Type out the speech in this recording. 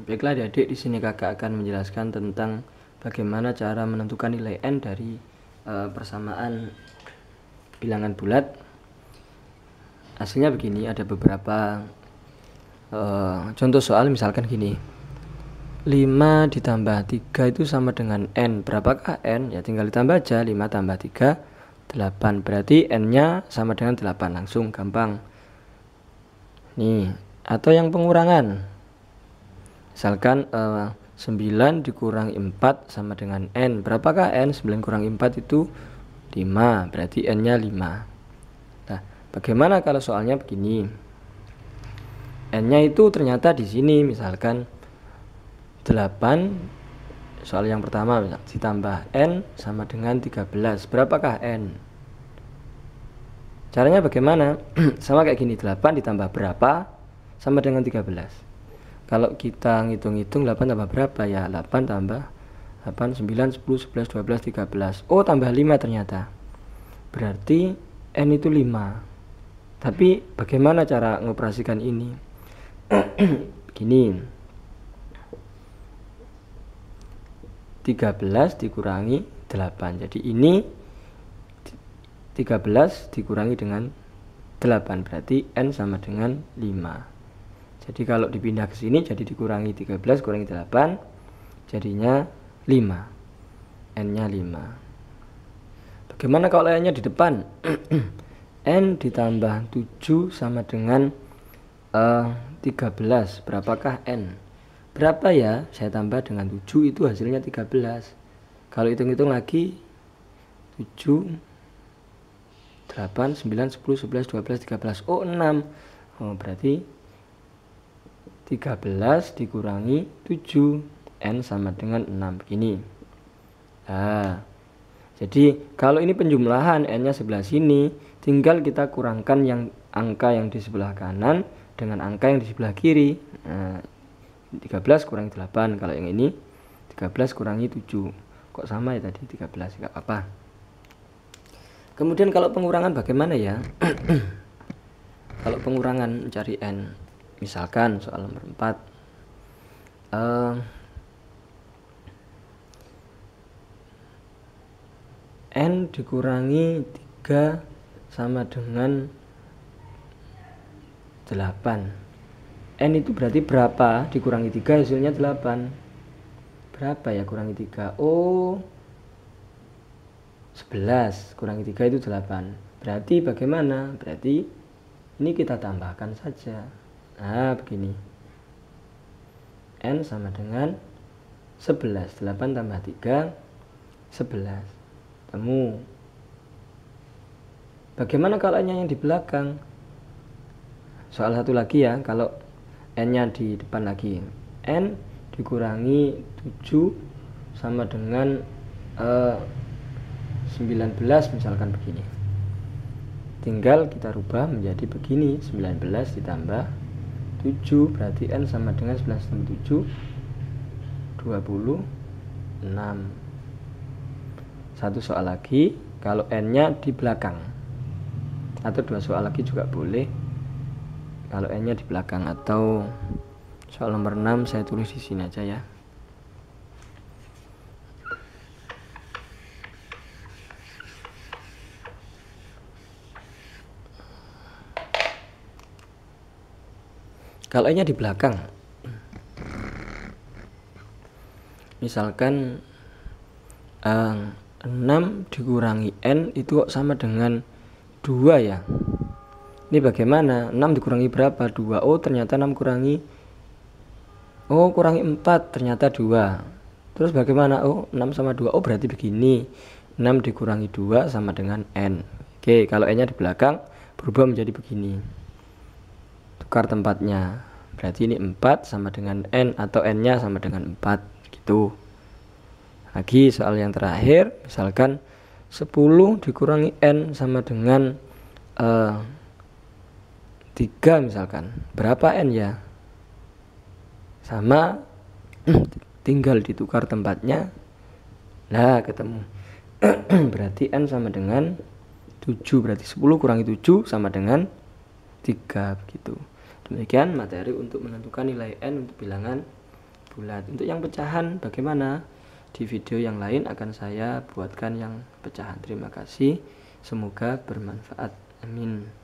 Baiklah adik-adik, di sini kakak akan menjelaskan tentang bagaimana cara menentukan nilai n dari e, persamaan bilangan bulat. Hasilnya begini, ada beberapa e, contoh soal misalkan gini. 5 ditambah 3 itu sama dengan N. Berapakah N? Ya tinggal ditambah aja 5 tambah 3 8. Berarti N-nya sama dengan 8 langsung gampang. Nih, atau yang pengurangan misalkan uh, eh, 9 dikurangi 4 sama dengan N berapakah N 9 kurang 4 itu 5 berarti N nya 5 nah bagaimana kalau soalnya begini N nya itu ternyata di sini misalkan 8 soal yang pertama misal, ditambah N sama dengan 13 berapakah N caranya bagaimana sama kayak gini 8 ditambah berapa sama dengan 13 kalau kita ngitung-ngitung 8 tambah berapa ya 8 tambah 8 9 10 11 12 13 oh tambah 5 ternyata berarti n itu 5 tapi bagaimana cara ngoperasikan ini begini 13 dikurangi 8 jadi ini 13 dikurangi dengan 8 berarti n sama dengan 5 jadi kalau dipindah ke sini jadi dikurangi 13 kurangi 8 jadinya 5. N-nya 5. Bagaimana kalau lainnya di depan? n ditambah 7 sama dengan uh, eh, 13. Berapakah n? Berapa ya? Saya tambah dengan 7 itu hasilnya 13. Kalau hitung-hitung lagi 7 8 9 10 11 12 13. Oh, 6. Oh, berarti 13 dikurangi 7 N sama dengan 6 begini nah jadi kalau ini penjumlahan N nya sebelah sini tinggal kita kurangkan yang angka yang di sebelah kanan dengan angka yang di sebelah kiri nah, 13 kurangi 8 kalau yang ini 13 kurangi 7 kok sama ya tadi 13 nggak apa-apa kemudian kalau pengurangan bagaimana ya kalau pengurangan mencari N misalkan soal nomor 4 uh, eh, n dikurangi 3 sama dengan 8 n itu berarti berapa dikurangi 3 hasilnya 8 berapa ya kurangi 3 oh 11 kurangi 3 itu 8 berarti bagaimana berarti ini kita tambahkan saja Nah, begini. N sama dengan 11. 8 tambah 3, 11. Temu. Bagaimana kalau n yang di belakang? Soal satu lagi ya, kalau N-nya di depan lagi. N dikurangi 7 sama dengan uh, eh, 19 misalkan begini tinggal kita rubah menjadi begini 19 ditambah 7 berarti N sama dengan 11 tambah 7 26 satu soal lagi kalau N nya di belakang atau dua soal lagi juga boleh kalau N nya di belakang atau soal nomor 6 saya tulis di sini aja ya skalanya di belakang misalkan uh, eh, 6 dikurangi N itu kok sama dengan 2 ya ini bagaimana 6 dikurangi berapa 2 Oh ternyata 6 kurangi Oh kurangi 4 ternyata 2 terus bagaimana Oh 6 sama 2 Oh berarti begini 6 dikurangi 2 sama dengan N Oke kalau N nya di belakang berubah menjadi begini tukar tempatnya berarti ini 4 sama dengan n atau n nya sama dengan 4 gitu lagi soal yang terakhir misalkan 10 dikurangi n sama dengan uh, eh, 3 misalkan berapa n ya sama tinggal ditukar tempatnya nah ketemu berarti n sama dengan 7 berarti 10 kurangi 7 sama dengan 3 begitu Demikian materi untuk menentukan nilai N untuk bilangan bulat. Untuk yang pecahan bagaimana? Di video yang lain akan saya buatkan yang pecahan. Terima kasih. Semoga bermanfaat. Amin.